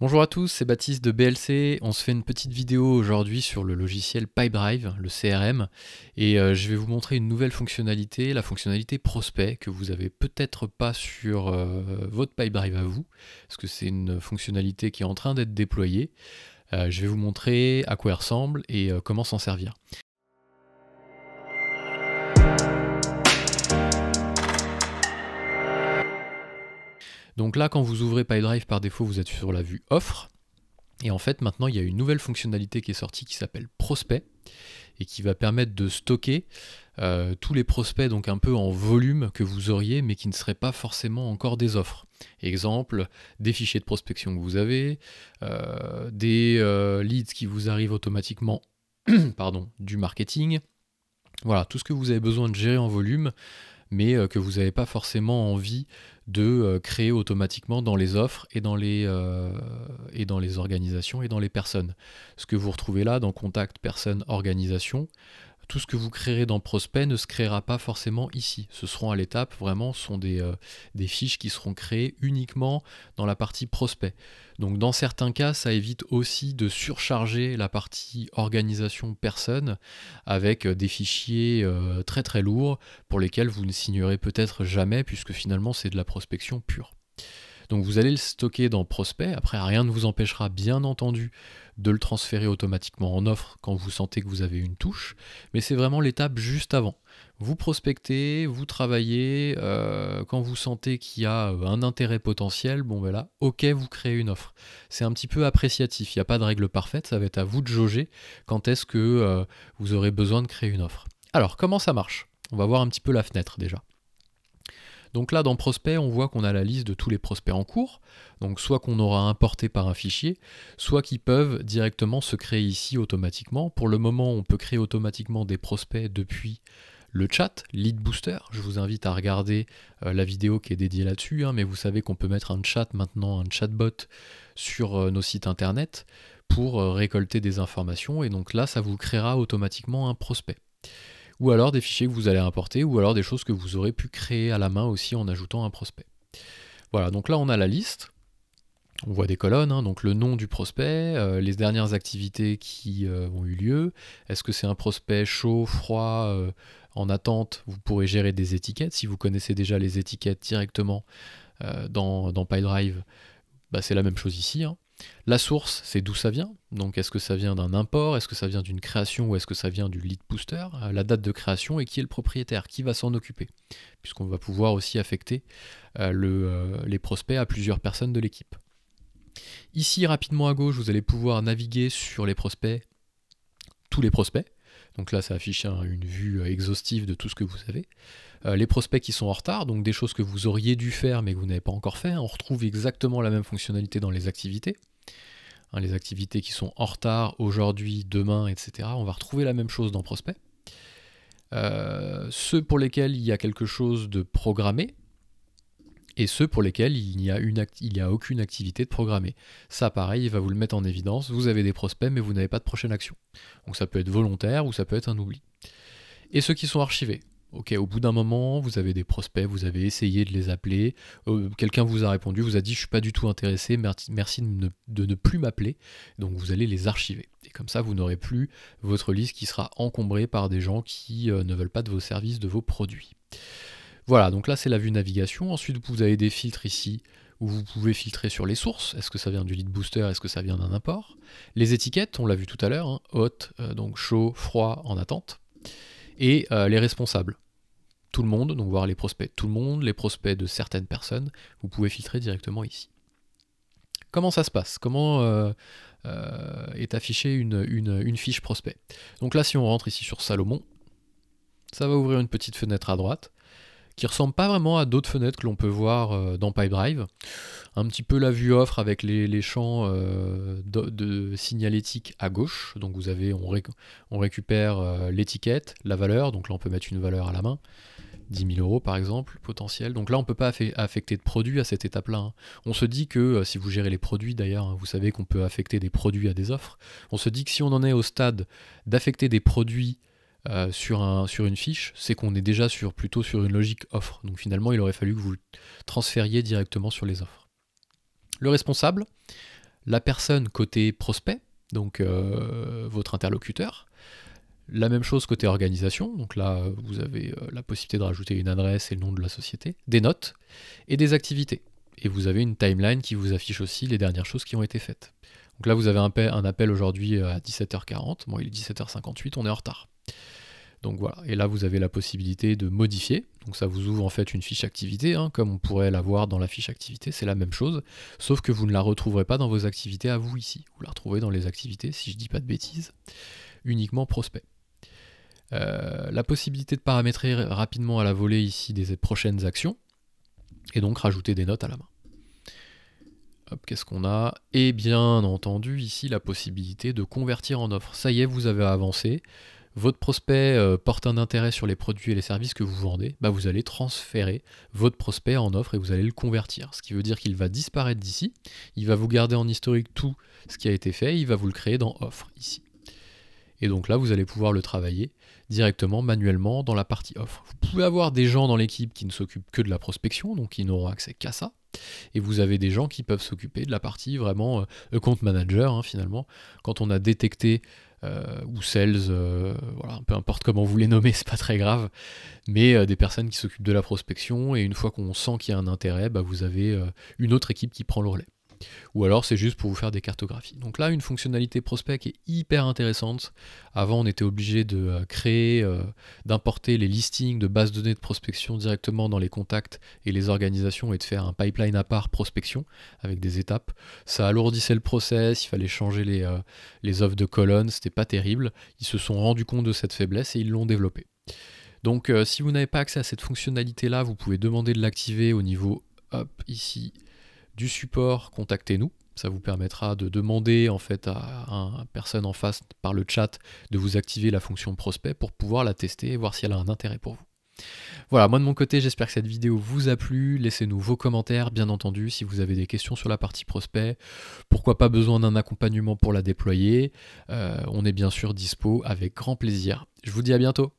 Bonjour à tous, c'est Baptiste de BLC. On se fait une petite vidéo aujourd'hui sur le logiciel Pydrive, le CRM, et euh, je vais vous montrer une nouvelle fonctionnalité, la fonctionnalité prospect, que vous n'avez peut-être pas sur euh, votre Pydrive à vous, parce que c'est une fonctionnalité qui est en train d'être déployée. Euh, je vais vous montrer à quoi elle ressemble et comment s'en servir. Donc là, quand vous ouvrez PyDrive, par défaut, vous êtes sur la vue offre. Et en fait, maintenant, il y a une nouvelle fonctionnalité qui est sortie qui s'appelle prospect et qui va permettre de stocker euh, tous les prospects, donc un peu en volume que vous auriez, mais qui ne seraient pas forcément encore des offres. Exemple, des fichiers de prospection que vous avez, euh, des euh, leads qui vous arrivent automatiquement, pardon, du marketing. Voilà, tout ce que vous avez besoin de gérer en volume, mais euh, que vous n'avez pas forcément envie de euh, créer automatiquement dans les offres et dans les, euh, et dans les organisations et dans les personnes. Ce que vous retrouvez là dans contact personne organisation, tout ce que vous créerez dans Prospect ne se créera pas forcément ici. Ce seront à l'étape, vraiment, ce sont euh, des, fiches qui seront créées uniquement dans la partie Prospect. Donc dans certains cas, ça évite aussi de surcharger la partie organisation personne avec euh, des fichiers euh, très très lourds pour lesquels vous ne signerez peut-être jamais puisque finalement c'est de la prospection pure. Donc vous allez le stocker dans Prospect. Après, rien ne vous empêchera, bien entendu, de le transférer automatiquement en offre quand vous sentez que vous avez une touche. Mais c'est vraiment l'étape juste avant. Vous prospectez, vous travaillez. Euh, quand vous sentez qu'il y a euh, un intérêt potentiel, bon ben là, ok, vous créez une offre. C'est un petit peu appréciatif. Il n'y a pas de règle parfaite. Ça va être à vous de jauger quand est-ce que euh, vous aurez besoin de créer une offre. Alors, comment ça marche On va voir un petit peu la fenêtre déjà. Donc là, dans prospect, on voit qu'on a la liste de tous les prospects en cours, donc soit qu'on aura importé par un fichier, soit qu'ils peuvent directement se créer ici automatiquement. Pour le moment, on peut créer automatiquement des prospects depuis le chat, Lead Booster. Je vous invite à regarder euh, la vidéo qui est dédiée là-dessus, hein, mais vous savez qu'on peut mettre un chat maintenant, un chatbot sur euh, nos sites internet pour euh, récolter des informations, et donc là, ça vous créera automatiquement un prospect ou alors des fichiers que vous allez importer, ou alors des choses que vous aurez pu créer à la main aussi en ajoutant un prospect. Voilà, donc là on a la liste, on voit des colonnes, hein, donc le nom du prospect, euh, les dernières activités qui euh, ont eu lieu, est-ce que c'est un prospect chaud, froid, euh, en attente, vous pourrez gérer des étiquettes, si vous connaissez déjà les étiquettes directement dans, dans PyDrive, bah, c'est la même chose ici. Hein. La source, c'est d'où ça vient. Donc est-ce que ça vient d'un import, est-ce que ça vient d'une création ou est-ce que ça vient du lead booster, euh, la date de création et qui est le propriétaire, qui va s'en occuper. Puisqu'on va pouvoir aussi affecter euh, euh, les prospects à plusieurs personnes de l'équipe. Ici, rapidement à gauche, vous allez pouvoir naviguer sur les prospects, tous les prospects. Donc là, ça affiche une vue exhaustive de tout ce que vous avez. les prospects qui sont en retard, donc des choses que vous auriez dû faire mais que vous n'avez pas encore fait. Hein. On retrouve exactement la même fonctionnalité dans les activités. Hein, les activités qui sont en retard aujourd'hui, demain, etc. On va retrouver la même chose dans Prospect. Euh, ceux pour lesquels il y a quelque chose de programmé et ceux pour lesquels il n'y a, aucune activité de programmé Ça, pareil, il va vous le mettre en évidence. Vous avez des prospects, mais vous n'avez pas de prochaine action. Donc ça peut être volontaire ou ça peut être un oubli. Et ceux qui sont archivés. Ok, au bout d'un moment, vous avez des prospects, vous avez essayé de les appeler, euh, quelqu'un vous a répondu, vous a dit je suis pas du tout intéressé, merci de ne, plus m'appeler, donc vous allez les archiver. Et comme ça, vous n'aurez plus votre liste qui sera encombrée par des gens qui euh, ne veulent pas de vos services, de vos produits. Voilà, donc là c'est la vue navigation. Ensuite, vous avez des filtres ici où vous pouvez filtrer sur les sources. Est-ce que ça vient du lead booster Est-ce que ça vient d'un import Les étiquettes, on l'a vu tout à l'heure, hein, Haute, hot, euh, donc chaud, froid, en attente et euh, les responsables. Tout le monde, donc voir les prospects tout le monde, les prospects de certaines personnes, vous pouvez filtrer directement ici. Comment ça se passe Comment euh, euh, est affichée une fiche prospect Donc là, si on rentre ici sur Salomon, ça va ouvrir une petite fenêtre à droite qui ressemble pas vraiment à d'autres fenêtres que l'on peut voir euh, dans PyDrive. Un petit peu la vue offre avec les, champs euh, de, signalétique à gauche. Donc vous avez, on, on récupère euh, l'étiquette, la valeur. Donc là on peut mettre une valeur à la main. 10 000 euros par exemple, potentiel. Donc là, on ne peut pas affecter de produits à cette étape-là. Hein. On se dit que, si vous gérez les produits d'ailleurs, hein, vous savez qu'on peut affecter des produits à des offres. On se dit que si on en est au stade d'affecter des produits euh, sur, un, sur une fiche, c'est qu'on est déjà sur, plutôt sur une logique offre. Donc finalement, il aurait fallu que vous transfériez directement sur les offres. Le responsable, la personne côté prospect, donc euh, votre interlocuteur. La même chose côté organisation, donc là vous avez euh, la possibilité de rajouter une adresse et le nom de la société, des notes et des activités. Et vous avez une timeline qui vous affiche aussi les dernières choses qui ont été faites. Donc là vous avez un, appel aujourd'hui à 17h40, Moi, il est 17h58, on est en retard. Donc voilà, et là vous avez la possibilité de modifier. Donc ça vous ouvre en fait une fiche activité, hein, comme on pourrait la voir dans la fiche activité, c'est la même chose, sauf que vous ne la retrouverez pas dans vos activités à vous ici. Vous la retrouvez dans les activités, si je dis pas de bêtises, uniquement prospects. Euh, la possibilité de paramétrer rapidement à la volée ici des prochaines actions, et donc rajouter des notes à la main. Hop, qu'est-ce qu'on a Et bien entendu ici la possibilité de convertir en offre. Ça y est, vous avez avancé votre prospect euh, porte un intérêt sur les produits et les services que vous vendez, bah, vous allez transférer votre prospect en offre et vous allez le convertir. Ce qui veut dire qu'il va disparaître d'ici, il va vous garder en historique tout ce qui a été fait, il va vous le créer dans offre ici. Et donc là, vous allez pouvoir le travailler directement, manuellement, dans la partie offre. Vous pouvez avoir des gens dans l'équipe qui ne s'occupent que de la prospection, donc ils n'auront accès qu'à ça. Et vous avez des gens qui peuvent s'occuper de la partie vraiment euh, compte manager, hein, finalement. Quand on a détecté euh, ou sales, euh, voilà, peu importe comment vous les nommez, c'est pas très grave, mais euh, des personnes qui s'occupent de la prospection et une fois qu'on sent qu'il y a un intérêt, bah, vous avez une autre équipe qui prend le relais ou alors c'est juste pour vous faire des cartographies. Donc là, une fonctionnalité prospect est hyper intéressante. Avant, on était obligé de euh, créer, euh, d'importer les listings de bases données de prospection directement dans les contacts et les organisations et de faire un pipeline à part prospection avec des étapes. Ça alourdissait le process, il fallait changer les, euh, offres de colonnes, c'était pas terrible. Ils se sont rendus compte de cette faiblesse et ils l'ont développé Donc si vous n'avez pas accès à cette fonctionnalité là, vous pouvez demander de l'activer au niveau ici du support, contactez-nous. Ça vous permettra de demander en fait à, une personne en face par le chat de vous activer la fonction prospect pour pouvoir la tester et voir si elle a un intérêt pour vous. Voilà, moi de mon côté, j'espère que cette vidéo vous a plu. Laissez-nous vos commentaires, bien entendu, si vous avez des questions sur la partie prospect. Pourquoi pas besoin d'un accompagnement pour la déployer. Euh, on est bien sûr dispo avec grand plaisir. Je vous dis à bientôt.